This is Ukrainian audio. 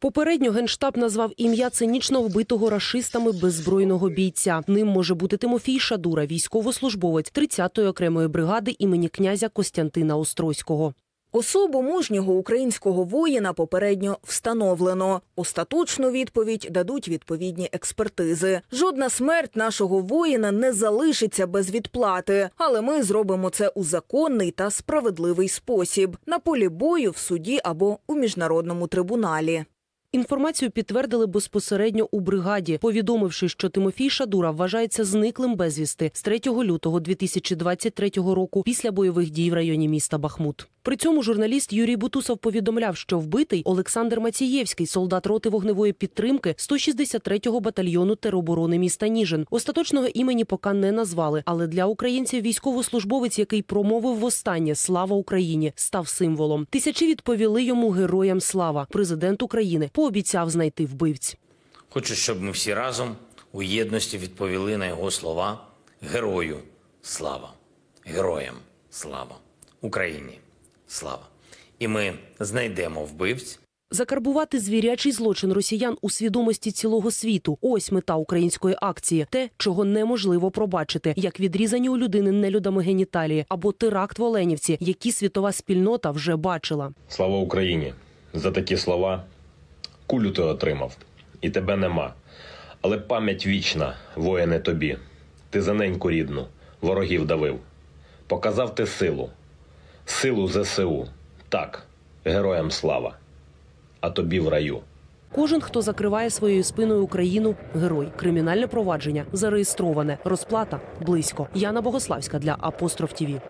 Попередньо генштаб назвав ім'я цинічно вбитого рашистами беззбройного бійця. Ним може бути Тимофій Шадура, військовослужбовець 30-ї окремої бригади імені князя Костянтина Острозького. Особу мужнього українського воїна попередньо встановлено. Остаточну відповідь дадуть відповідні експертизи. Жодна смерть нашого воїна не залишиться без відплати, але ми зробимо це у законний та справедливий спосіб на полі бою в суді або у міжнародному трибуналі. Інформацію підтвердили безпосередньо у бригаді, повідомивши, що Тимофій Шадура вважається зниклим безвісти з 3 лютого 2023 року після бойових дій в районі міста Бахмут. При цьому журналіст Юрій Бутусов повідомляв, що вбитий Олександр Мацієвський, солдат роти вогневої підтримки 163-го батальйону тероборони міста Ніжин. Остаточного імені поки не назвали, але для українців військовослужбовець, який промовив востаннє Слава Україні, став символом. Тисячі відповіли йому героям слава, президент України пообіцяв знайти вбивць. Хочу, щоб ми всі разом у єдності відповіли на його слова: герою, слава, героям, слава Україні, слава! І ми знайдемо вбивць. Закарбувати звірячий злочин росіян у свідомості цілого світу. Ось мета української акції, те, чого неможливо пробачити, як відрізані у людини нелюдами геніталії або теракт в Оленівці, які світова спільнота вже бачила. Слава Україні за такі слова кулю ти отримав, і тебе нема. Але пам'ять вічна, воїне тобі, ти за неньку рідну, ворогів давив. Показав ти силу, силу ЗСУ. Так, героям слава, а тобі в раю. Кожен, хто закриває своєю спиною Україну, герой, кримінальне провадження зареєстроване, розплата близько. Яна Богославська для апостроф Тіві.